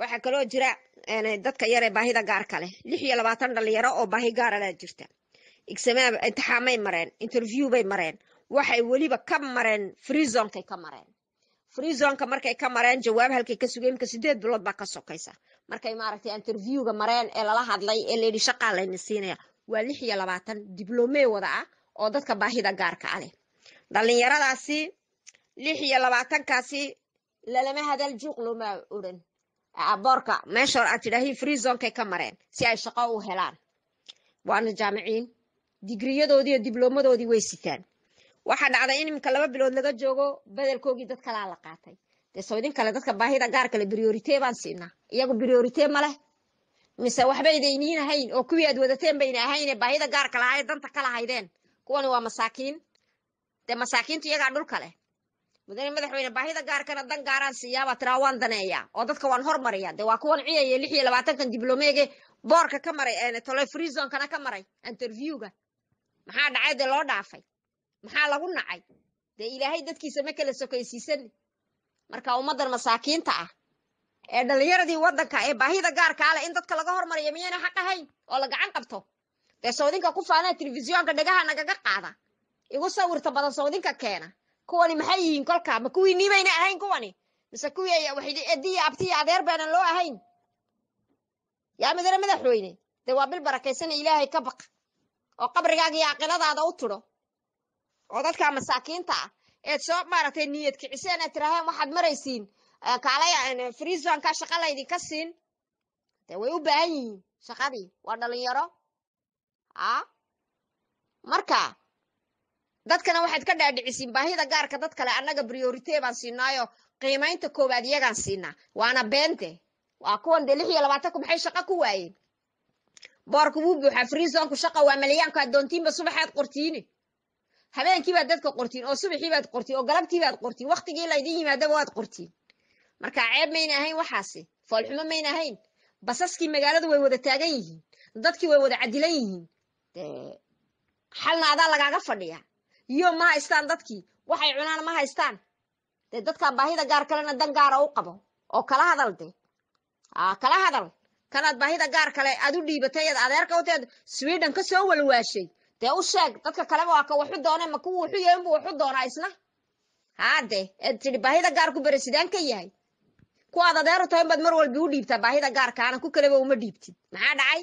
waxaa kaloo jira dadka yaree baahida gaarka leh lix iyo labaatan dhalinyaro oo baahi gaaralaa ah jirta imtixaamay mareen interview bay mareen waxay weliba ka mareen freezonkay ka mareen freezonka markay ka mareen jawaab halkay ka sugay imka sideed bilood baa ka sokaysa markay maaragtay interviewga mareen ee lala hadlay ee layidhi shaqaa layna siinaya waa lix iyo labaatan dibloomee wada ah oo dadka baahida gaarka a ah leh dhalinyaradaasi lix iyo labaatankaasi lalama hadal juuq looma odhan aboorka meesha aad tidhaahiin freezonka ka mareen si ay shaqo u helaan waana jaamiciin digriyadoodii iyo diblomadoodii way sitaan waxaa dhacday in iminka laba bilood laga joogo badelkoogii dad kalaa la qaatay dee soo idin kale dadka baahida gaar kale briorite baan siinaa iyagu briorite ma leh mise waxba idayniin ahayn oo kuwii aad wadateen bayna ahaynee baahida gaarka lahaa ee danta ka lahaydeen kuwani waa masaakiin dee masaakiintu iyagaa dhulka leh mudane madaxweyne baahida gaarkana dan gaaraan siiyaabaa tiraa waan daneeyaa oo dadka waan hormariyaa dee waa kuwan ciyaya lix iyo labaatankan diblomeege boorka ka maray telefrisonkana ka maray interviewga maxaa dhacay dee loo dhaafay maxaa lagu nacay dee ilaahay dadkiisa ma kala sokaysiisane marka ummaddan masaakiinta ah ee dhallinyaradii waddanka ee baahida gaarka ale ah in dadka laga hormariyo miyayna xaq ahayn oo la gacan qabto dee sawdinka ku faanaa telefisyoonka dhegaha nagaga qaada igu sawirta badan sawdinka keena kuwani maxay yihiin kolkaa ma kuwii niibayna ahayn kuwani mise kuwii adiiyo abtiiyo adeer baanan loo ahayn yaa midana madaxweyne dee waa bil barakaysan ilaahay ka baqa oo qabrigaaga iyo aqiladaada u tidho oo dadkaa masaakiinta ah eed soo maaragtay niyad kiciseen eed tiraaheen waxaad maraysiin kaalay friisbankaa shaqa laydinka siin dee way u baahan yihiin shaqadii waa dhallinyaro a marka dadkana waxaad ka dhaadhicisiin baahida gaarka dad kale annaga briorite baan siinaayo qiimaynta koowaad iyagaan siinaa waana beente waa kuwan dee lix iyo labaatanku maxay shaqa ku waayeen boorku wuu buuxaa friisonku shaqa waa malyaanku addoontiinba subaxaad qortiine habeenkiibaad dadka qortiin oo subaxiibaad qortiin oo galabtiibaad qortiin waktigii laydin yimaadaba waad qortiin marka ceeb mayna ahayn waxaasi foolxumo mayna ahayn basaskii magaaladu way wada taagan yihiin dadkii way wada cadilan yihiin xalna adaa lagaaga fadhiyaa iyo ma haystaan dadkii waxay cunaan ma haystaan dee dadka baahida gaar kalena dan gaara u qabo oo kala hadal de kala hadal kanaad baahida gaar kale aad u dhiibatay ad adeerka uteed sweden ka soo walwaashay dee u sheeg dadka kaleba waa ka waxu doone ma kuwa wuxu yahay unbu waxu doonaa isna haade eed tidhi baahida gaarku beresidaan ka yahay kuwaad adeeru tahay baad mar walba u dhiibtaa baahida gaarkaana ku kaleba uma dhiibtid maxaa dhacay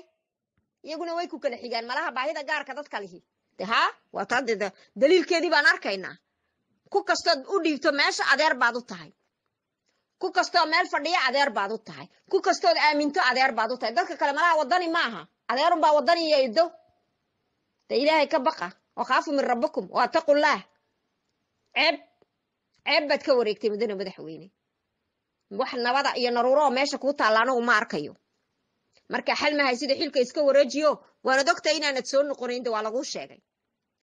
iyaguna way ku kala xigaan malaha baahida gaarka dadka lihi ha waatade daliilkeedii baan arkaynaa ku kastood u dhiibto meesha adeer baad u tahay ku kastoo meel fadhiya adeer baad u tahay ku kastood aaminto adeer baad u tahay dadka kale malaha waddani ma aha adeerunbaa wadani iyo iddo de ilaahay ka baqa wakhaafu min rabbikum wa ataqullaah ceeb ceeb baad ka wareegtay mudane madaxweyne wax nabada iyo naruuro oo meesha kuu taalla anagu ma arkayo marka xal mahay sida xilka iska wareejiyo waanad ogtahay inaanad soo noqonayn de waa laguu sheegay